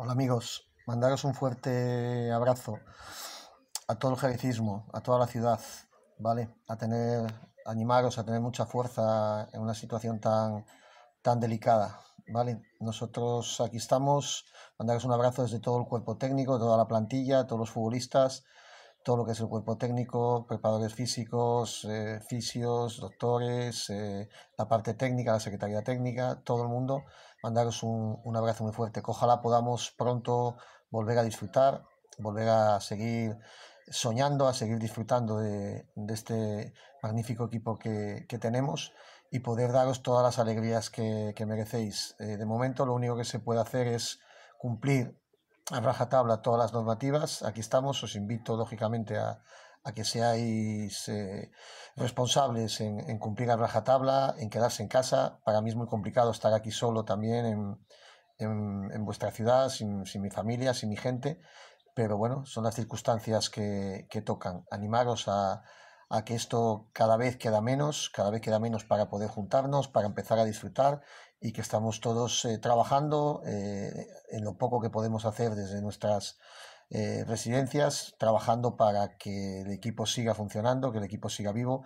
Hola amigos, mandaros un fuerte abrazo a todo el jericismo, a toda la ciudad, ¿vale? A tener, animaros a tener mucha fuerza en una situación tan, tan delicada, ¿vale? Nosotros aquí estamos, mandaros un abrazo desde todo el cuerpo técnico, toda la plantilla, todos los futbolistas, todo lo que es el cuerpo técnico, preparadores físicos, eh, fisios, doctores, eh, la parte técnica, la secretaría técnica, todo el mundo, mandaros un, abrazo muy fuerte. ojalá podamos pronto volver a disfrutar, volver a seguir soñando, a seguir disfrutando de, este magnífico equipo que, tenemos y poder daros todas las alegrías que, merecéis. Eh, de momento lo único que se puede hacer es cumplir a tabla todas las normativas. Aquí estamos, os invito lógicamente a, que seáis eh, responsables en, cumplir a tabla en quedarse en casa. Para mí es muy complicado estar aquí solo también en, vuestra ciudad, sin, sin, mi familia, sin mi gente, pero bueno, son las circunstancias que, que tocan. Animaros a a que esto cada vez queda menos, cada vez queda menos para poder juntarnos, para empezar a disfrutar y que estamos todos eh, trabajando eh, en lo poco que podemos hacer desde nuestras eh, residencias, trabajando para que el equipo siga funcionando, que el equipo siga vivo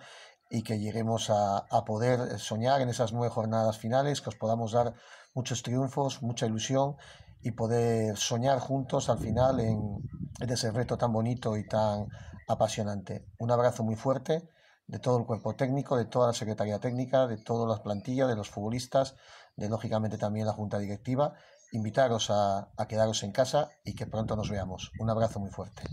y que lleguemos a, a poder soñar en esas nueve jornadas finales, que os podamos dar muchos triunfos, mucha ilusión y poder soñar juntos al final en, es de ese reto tan bonito y tan apasionante. Un abrazo muy fuerte de todo el cuerpo técnico, de toda la Secretaría Técnica, de todas las plantillas, de los futbolistas, de lógicamente también la Junta Directiva. Invitaros a, a quedaros en casa y que pronto nos veamos. Un abrazo muy fuerte.